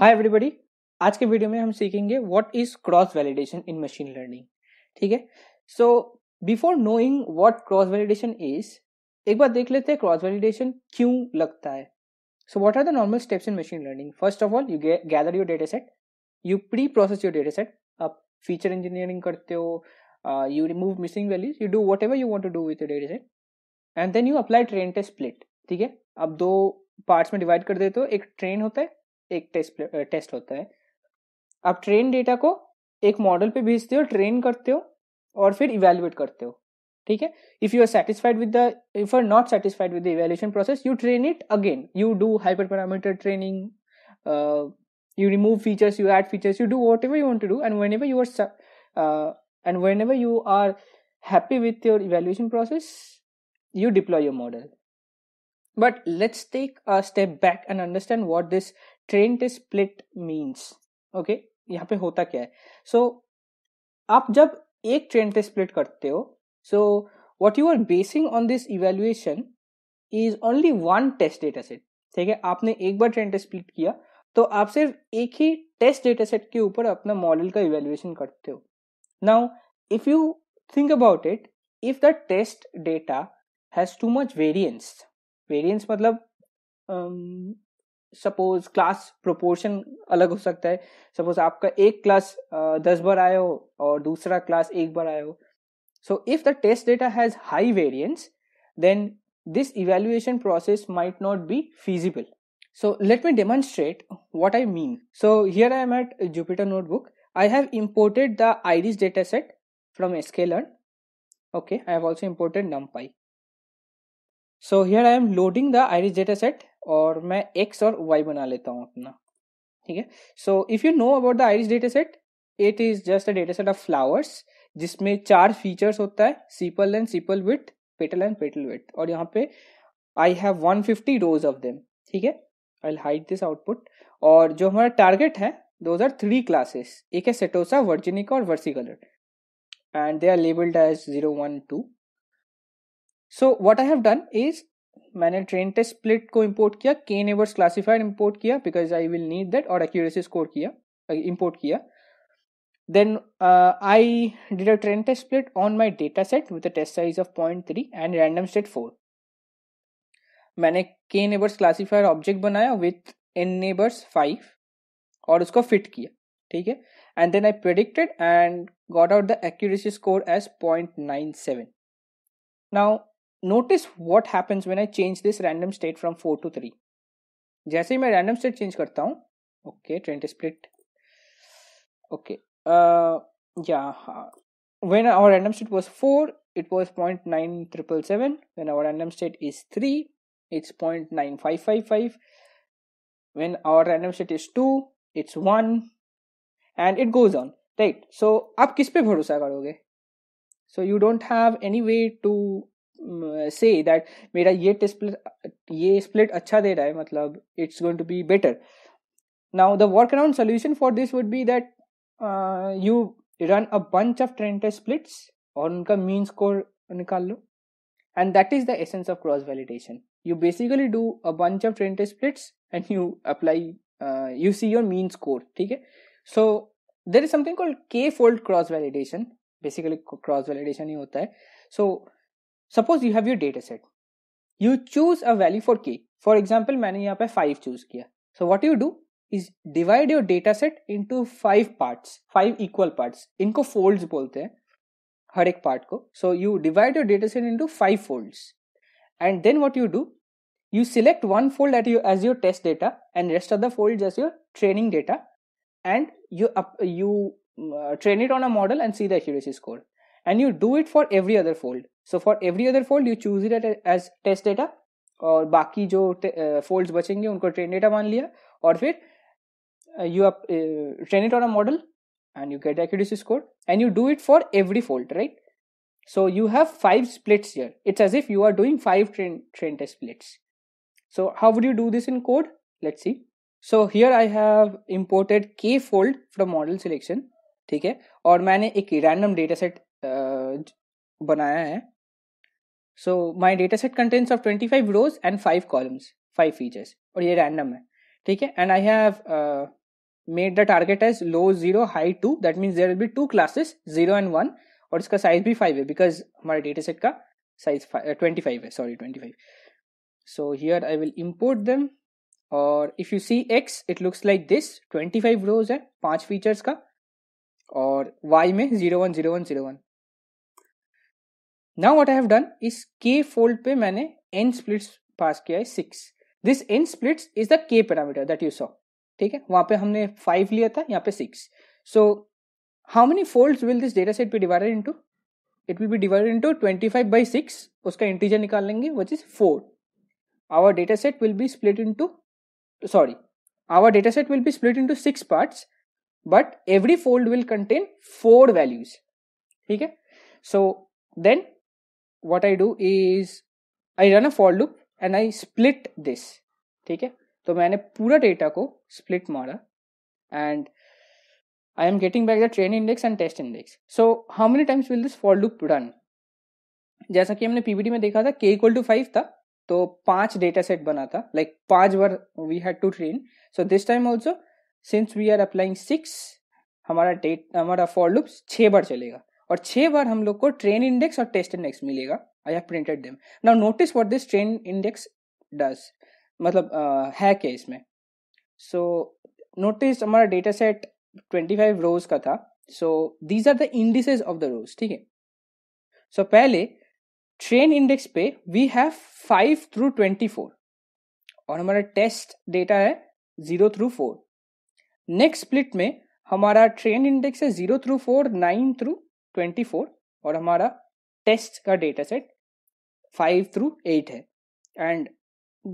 Hi everybody आज के video में हम सीखेंगे what is cross validation in machine learning ठीक है so before knowing what cross validation is एक बार देख लेते हैं क्रॉस वैलिडेशन क्यों लगता है so what are the normal steps in machine learning first of all you gather your data set you preprocess your data set आप feature engineering करते हो you remove missing values you do whatever you want to do with data set and then you apply train test split ठीक है आप दो parts में divide कर देते हो एक ट्रेन होता है एक टेस्ट टेस्ट होता है आप ट्रेन डेटा को एक मॉडल पे भेजते हो ट्रेन करते हो और फिर इवेल्युएट करते हो ठीक है if you are satisfied with the if are not satisfied with the evaluation process you train it again you do hyperparameter training you remove features you add features you do whatever you want to do and you are and whenever you are happy with your evaluation process you deploy your model but let's take a step back and understand what this train to split means okay यहाँ पे होता क्या है so so, आप जब एक train पे split करते हो so what you are basing on this evaluation is only one test data set ठीक है आपने एक बार ट्रेन पे स्प्लिट किया तो आप सिर्फ एक ही टेस्ट डेटा सेट के ऊपर अपना मॉडल का इवेल्युएशन करते हो now if you think about it if the test data has too much variance variance मतलब um, Suppose class proportion, अलग हो सकता है सपोज आपका एक class दस बार आया हो और दूसरा क्लास एक बार आया हो so if the test data has high variance then this evaluation process might not be feasible so let me demonstrate what i mean so here i am at jupyter notebook i have imported the iris dataset from sklearn okay i have also imported numpy so here i am loading the iris dataset और मैं x और Y बना लेता हूँ अपना ठीक है so if you know about the iris data set it is just a data set of flowers जिसमें चार फीचर्स होता है sepal and sepal width petal and petal width और यहाँ पे I have 150 rows of them ठीक है आई hide this output और जो हमारा टारगेट है दो आर थ्री क्लासेस एक है सेटोसा वर्जिनिका और versicolor and they are labelled as zero one two so what I have done is मैंने ट्रेन टेस्ट स्प्लिट को इंपोर्ट किया के नेवर्स क्लासिफाइड इंपोर्ट किया because I will need that और accuracy score किया import किया then I did a train test split on my data set with test size of point three and random set four मैंने K neighbours classifier object बनाया with an neighbours five और उसको fit किया ठीक है and then I predicted and got out the accuracy score as point nine seven now notice what happens when I change this random state from 4 to 3. जैसे ही मैं random state change करता हूँ okay train split okay yeah. when our random state was 4 it was 0.9777 when our random state is 3 it's 0.9555 when our random state is 2 it's 1 and it goes on right so आप kispe पे भरोसा करोगे so you don't have any way to से uh, that मेरा ये split ये split अच्छा दे रहा है मतलब it's going to be better now the workaround solution for this would be that you run a bunch of trend test splits और उनका मीन स्कोर निकाल लो and that is the essence of cross validation you basically do a bunch of train test splits and you apply you see your mean score ठीक है so there is something called K fold cross validation basically cross validation ही होता है so so, suppose you have your dataset. you choose a value for k for example maine yahan pe 5 choose kiya so what you do is divide your dataset into five parts five equal parts inko folds bolte hain har ek part ko so you divide your dataset into five folds and then what you do you select one fold at you as your test data and rest of the folds as your training data and you you uh, train it on a model and see the accuracy score and you do it for every other fold so for every other fold you choose it as test data और बाकी जो fold बचेंगे उनको train data मान लिया और फिर you train it on model and you get accuracy score and you do it for every fold right so you have five splits it's as if you are doing five train train test splits so how would you do this in code let see so here I have imported K fold from model selection ठीक है और मैंने एक random data set बनाया है so my data set contents of twenty five rows and five columns five features और ये random है ठीक है and I have made the target as low zero high two that means there will be two classes zero and one और इसका size भी five है because हमारे डेटा सेट का साइज ट्वेंटी फाइव है sorry twenty five so here I will import them और if you see X it looks like this twenty five rows है पांच फीचर्स का और वाई में zero one one now what I have done is K fold पे मैंने N splits pass किया है six this n splits is the K parameter that you saw ठीक है वहां पे हमने फाइव लिया था यहाँ पे six so how many fold will this data set be divided into it will be divided into twenty five by six उसका इंटीजर निकाल लेंगे which is four our data set will be split into sorry our data set will be split into six parts but every fold will contain four values ठीक है so then what I do is I run a for loop and I split this ठीक है तो मैंने पूरा data को split मारा and I am getting back the train index and test index so how many times will this for loop run जैसा कि हमने पीपीटी में देखा था के इक्वल टू फाइव था तो पांच डेटा सेट बना था लाइक like, पांच बार we had to train so this time also since we are applying six हमारा डेट हमारा फॉर लूप्स छः बार चलेगा और छह बार हम लोग को ट्रेन इंडेक्स और टेस्ट इंडेक्स मिलेगा I have printed them now notice what this train index does मतलब uh, है क्या इसमें सो नोटिस हमारा data set twenty five rows का था so these are the indices of the rows ठीक है सो पहले ट्रेन इंडेक्स पे we have five through twenty four और हमारा टेस्ट डेटा है zero through four next split में हमारा ट्रेन इंडेक्स है zero through four nine through twenty four और हमारा टेस्ट का data set five through eight है and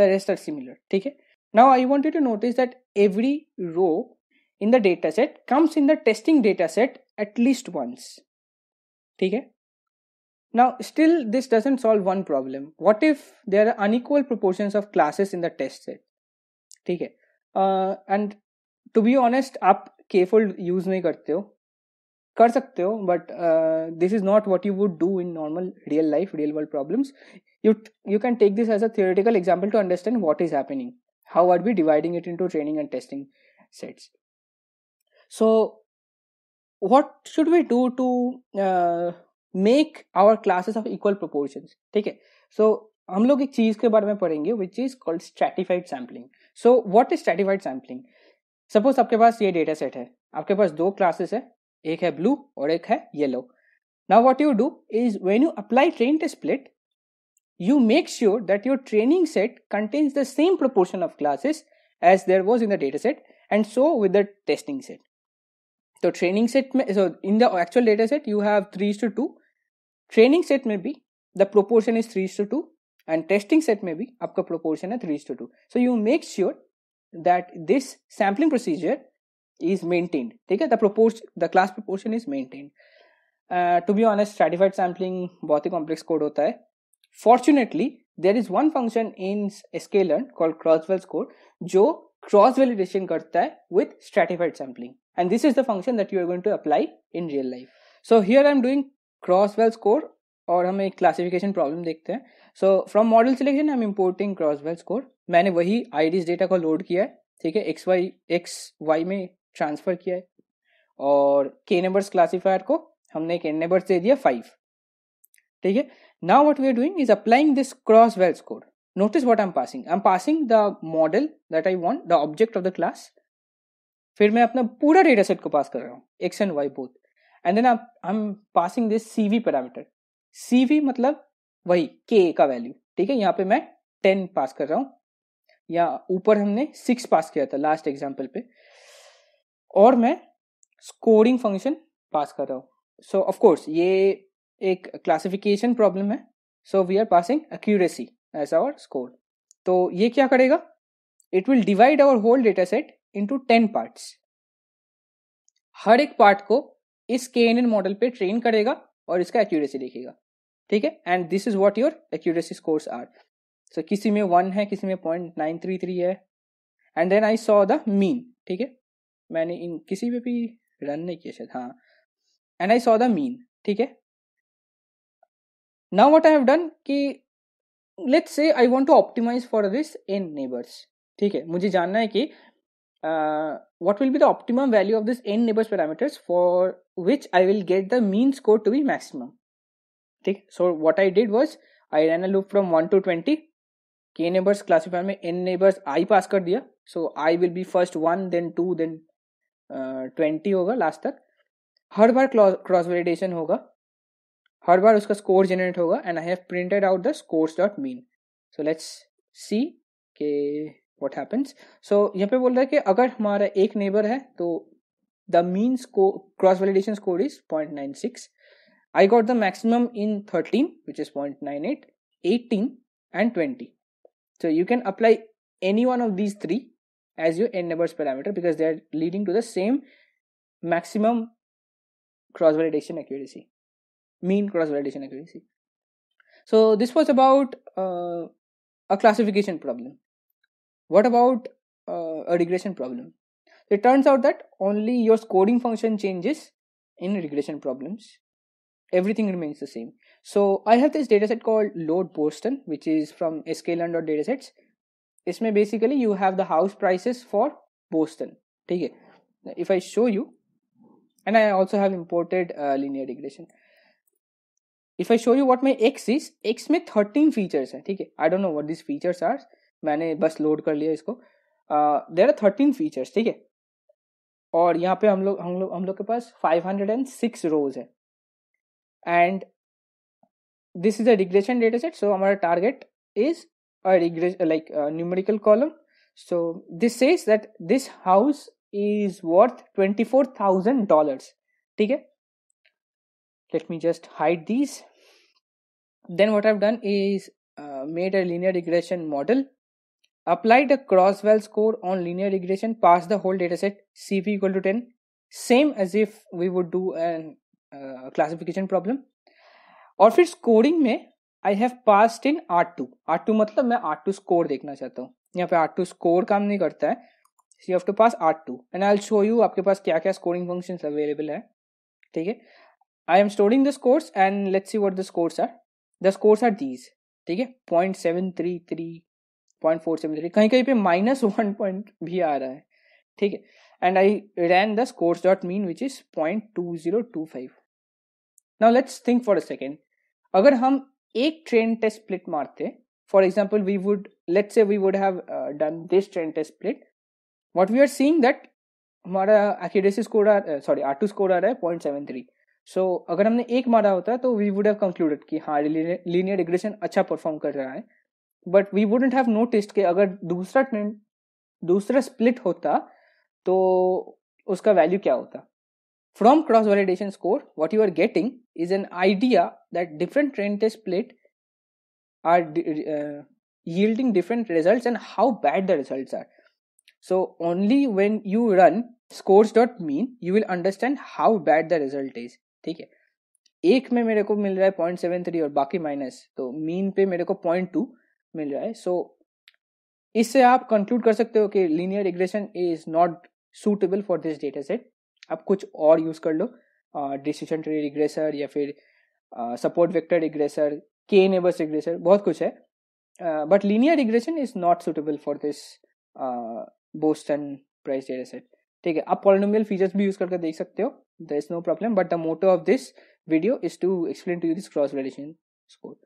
the rest are similar ठीक है now I want you to notice that every row in the data set comes in the testing data set at least once ठीक है Now, still, this doesn't solve one problem. What if there are unequal proportion of classes in the test set ठीक है and to be honest आप careful use नहीं करते हो कर सकते हो but this is not what you would do in normal real life real world problem you you can take this as a theoretical example to understand what is happening how are be dividing it into training and testing sets so what should we do to make our classes of equal proportion ठीक है सो हम लोग एक चीज के बारे में पढ़ेंगे which is called stratified sampling so what is stratified sampling suppose आपके पास ये डेटा सेट है आपके पास दो क्लासेस है एक blue ब्लू और एक है yellow now what you do is when you apply train to split you make sure that your training set contains the same proportion of classes as there was in the dataset and so with the testing set. So training set, so in the actual dataset you have 3 to 2, training set may be the proportion is 3 to 2 and testing set may be upka proportion is 3 to 2. So you make sure that this sampling procedure is maintained okay the proportion the class proportion is maintained uh, to be honest stratified sampling bahut hi complex code hota hai fortunately there is one function in sklearn called crosswell score jo cross validation karta hai with stratified sampling and this is the function that you are going to apply in real life so here I am doing crosswell score और हम एक classification problem देखते हैं so from model selection I am importing cross val score मैंने वही IDs data को load किया है ठीक है एक्स वाई एक्स वाई में ट्रांसफ़र किया है और के नंबर्स क्लासीफायर को हमने एक नंबर्स दे दिया फाइव ठीक है now what we are doing is applying this cross val code notice what I am passing I am passing the model that I want the object of the class फिर मैं अपना पूरा data set को पास कर रहा हूँ X and Y both and then I am passing this C V parameter C V मतलब वही के का वैल्यू ठीक है यहाँ पे मैं टेन पास कर रहा हूँ या ऊपर हमने सिक्स पास किया था लास्ट एग्जाम्पल पे और मैं स्कोरिंग फंक्शन पास कर रहा हूँ सो ऑफकोर्स ये एक क्लासिफिकेशन प्रॉब्लम है so we are passing accuracy as our score तो ये क्या करेगा it will divide our whole data set into ten parts हर एक पार्ट को इस के एन एन मॉडल पे ट्रेन करेगा और इसका एक्यूरेसी देखेगा ठीक है and this is what your accuracy scores are so किसी में वन है किसी में पॉइंट नाइन थ्री थ्री है and then I saw the mean ठीक है मैंने इन किसी पे भी रन नहीं किया शायद हाँ and I saw the mean ठीक है now what I have done कि let's say I want to optimize for this n neighbours ठीक है मुझे जानना है कि what will be the optimum value of this n neighbours parameters for which I will get the mean score to be maximum ठीक so what I did was I ran loop from one to twenty K neighbours classifier में n neighbors I pass कर दिया so I will be first one then two then twenty होगा last तक हर बार cross validation होगा हर बार उसका स्कोर जनरेट होगा and I have printed out the scores dot mean so let's see के वॉट हैपन्स सो यहाँ पे बोल रहा है कि अगर हमारा एक नेबर है तो the mean cross validation score is point nine six I got the maximum in thirteen which is point nine eight eighteen and twenty so you can apply any one of these three as your n numbers parameter because they are leading to the same maximum cross validation accuracy mean cross validation accuracy so this was about uh, a classification problem what about uh, a regression problem it turns out that only your scoring function changes in regression problems everything remains the same so i have this dataset called load boston which is from sklearn.datasets इसमें basically you have the house prices for Boston ठीक है if I show you and I also have imported linear regression if I show you what my X is X में thirteen features हैं ठीक है I don't know what this features are मैंने बस load कर लिया इसको देर आर थर्टीन फीचर्स ठीक है और यहाँ पे हम लोग हम लोग हम लोग के पास five hundred and six rows है and this is a regression data set so हमारा target is A regression uh, like a uh, numerical column so this says that this house is worth $24000 okay let me just hide these then what i've done is uh, made a linear regression model applied a crosswell score on linear regression passed the whole dataset cv equal to 10 same as if we would do a uh, classification problem if it's scoring may I have passed in R two R two मतलब मैं are two score देखना चाहता हूँ यहाँ पे are two score काम नहीं करता है you have to pass R two and I show you आपके पास क्या क्या स्कोरिंग फंक्शन अवेलेबल है ठीक है I am storing the scores and let's see what the scores are the scores are these ठीक है point seven three three point four seven three कहीं कहीं पे माइनस वन पॉइंट भी आ रहा है ठीक है and I ran the scores dot mean which is point two zero two five now let's think for a second अगर हम एक ट्रेन टेस्ट स्प्लिट मारते for example we would let say we would have done this train test split what we are seeing that हमारा accuracy score आ sorry R two score आ रहा है point seven three so अगर हमने एक मारा होता तो वी वुड हैव कंक्लूडेड कि हाँ लीनियर डिग्रेशन अच्छा परफॉर्म कर रहा है but we wouldn't have noticed कि अगर दूसरा ट्रेंड दूसरा स्प्लिट होता तो उसका वैल्यू क्या होता From cross validation score, what you are getting is an idea that different train test split are uh, yielding different results and how bad the results are. So only when you run scores.mean you will understand how bad the result is. ठीक है एक में मेरे को मिल रहा है point seven three और बाकी माइनस तो मीन पे मेरे को पॉइंट टू मिल रहा है सो so, इससे आप कंक्लूड कर सकते हो कि linear regression is not suitable for this dataset अब कुछ और यूज़ कर लो डिसीजन ट्री रिग्रेसर या फिर support vector regressor K neighbors regressor बहुत कुछ है but linear regression is not suitable for this Boston price data set ठीक है आप पॉलिनोमियल फीचर्स भी यूज करके देख सकते हो there is no problem but the motto of this video is to explain to you this cross validation score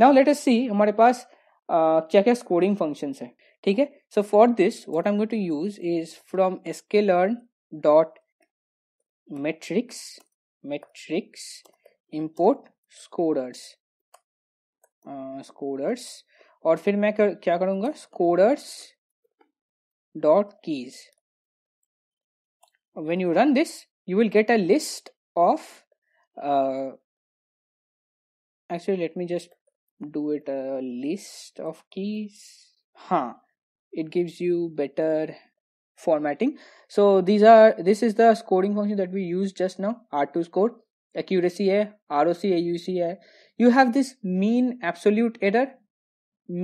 now let us see हमारे पास क्या क्या स्कोरिंग फंक्शन है ठीक है so for this what I am going to use is from S K learn dot matrix matrix import scorers scorers uh, और फिर मैं कर, क्या करूँगा scorers dot keys when you run this you will get a list of uh, actually let me just do it a list of keys huh it gives you better formatting so these are this is the scoring function that we used just now r2 score accuracy है roc AUC you have this mean absolute error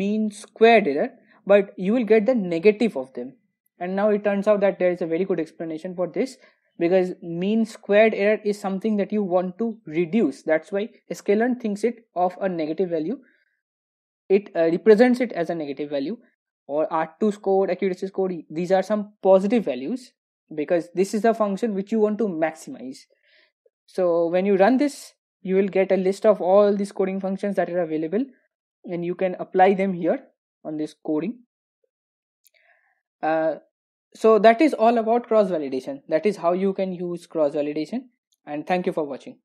mean squared error but you will get the negative of them and now it turns out that there is a very good explanation for this because mean squared error is something that you want to reduce that's why sklearn thinks it of a negative value it uh, represents it as a negative value or R 2 score, accuracy score, these are some positive values because this is the function which you want to maximize. So when you run this, you will get a list of all the scoring functions that are available and you can apply them here on this coding. Uh, so that is all about cross validation. That is how you can use cross validation and thank you for watching.